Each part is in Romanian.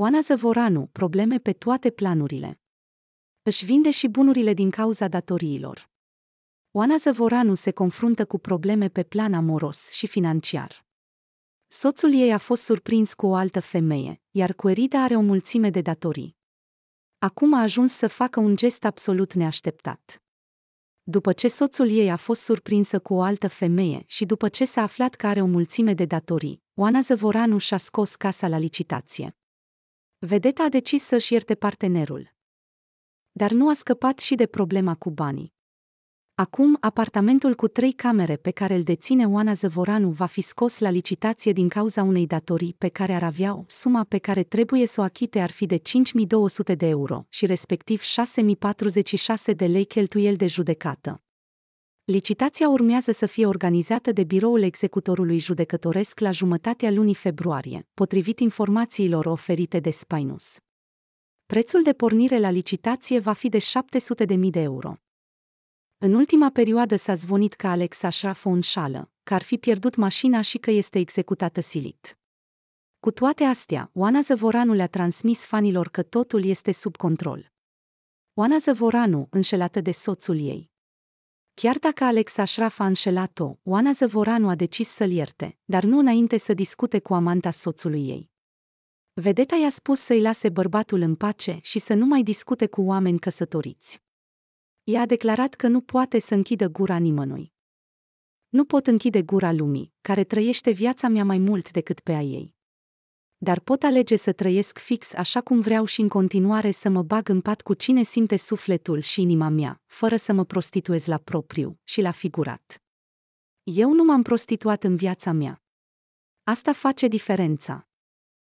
Oana Zăvoranu, probleme pe toate planurile. Își vinde și bunurile din cauza datoriilor. Oana Zăvoranu se confruntă cu probleme pe plan amoros și financiar. Soțul ei a fost surprins cu o altă femeie, iar Erida are o mulțime de datorii. Acum a ajuns să facă un gest absolut neașteptat. După ce soțul ei a fost surprinsă cu o altă femeie și după ce s-a aflat că are o mulțime de datorii, Oana Zăvoranu și-a scos casa la licitație. Vedeta a decis să-și ierte partenerul. Dar nu a scăpat și de problema cu banii. Acum, apartamentul cu trei camere pe care îl deține Oana Zăvoranu va fi scos la licitație din cauza unei datorii pe care ar avea o suma pe care trebuie să o achite ar fi de 5200 de euro și respectiv 6046 de lei cheltuieli de judecată. Licitația urmează să fie organizată de biroul executorului judecătoresc la jumătatea lunii februarie, potrivit informațiilor oferite de Spinus. Prețul de pornire la licitație va fi de 700.000 de euro. În ultima perioadă s-a zvonit că Alex Ashraf o înșală, că ar fi pierdut mașina și că este executată silit. Cu toate astea, Oana Zăvoranu le-a transmis fanilor că totul este sub control. Oana Zăvoranu, înșelată de soțul ei, Chiar dacă Alex Ashraf a înșelat-o, Oana Zăvoranu a decis să-l ierte, dar nu înainte să discute cu amanta soțului ei. Vedeta i-a spus să-i lase bărbatul în pace și să nu mai discute cu oameni căsătoriți. Ea a declarat că nu poate să închidă gura nimănui. Nu pot închide gura lumii, care trăiește viața mea mai mult decât pe a ei dar pot alege să trăiesc fix așa cum vreau și în continuare să mă bag în pat cu cine simte sufletul și inima mea, fără să mă prostituez la propriu și la figurat. Eu nu m-am prostituat în viața mea. Asta face diferența.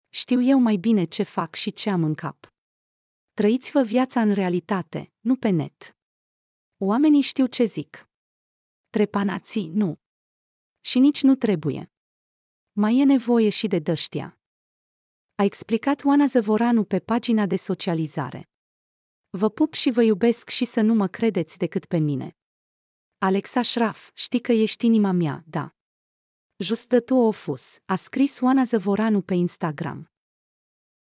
Știu eu mai bine ce fac și ce am în cap. Trăiți-vă viața în realitate, nu pe net. Oamenii știu ce zic. Trepanații nu. Și nici nu trebuie. Mai e nevoie și de dăștia a explicat Oana Zăvoranu pe pagina de socializare. Vă pup și vă iubesc și să nu mă credeți decât pe mine. Alexa Șraf, știi că ești inima mea, da. Justă tu ofus, a scris Oana Zăvoranu pe Instagram.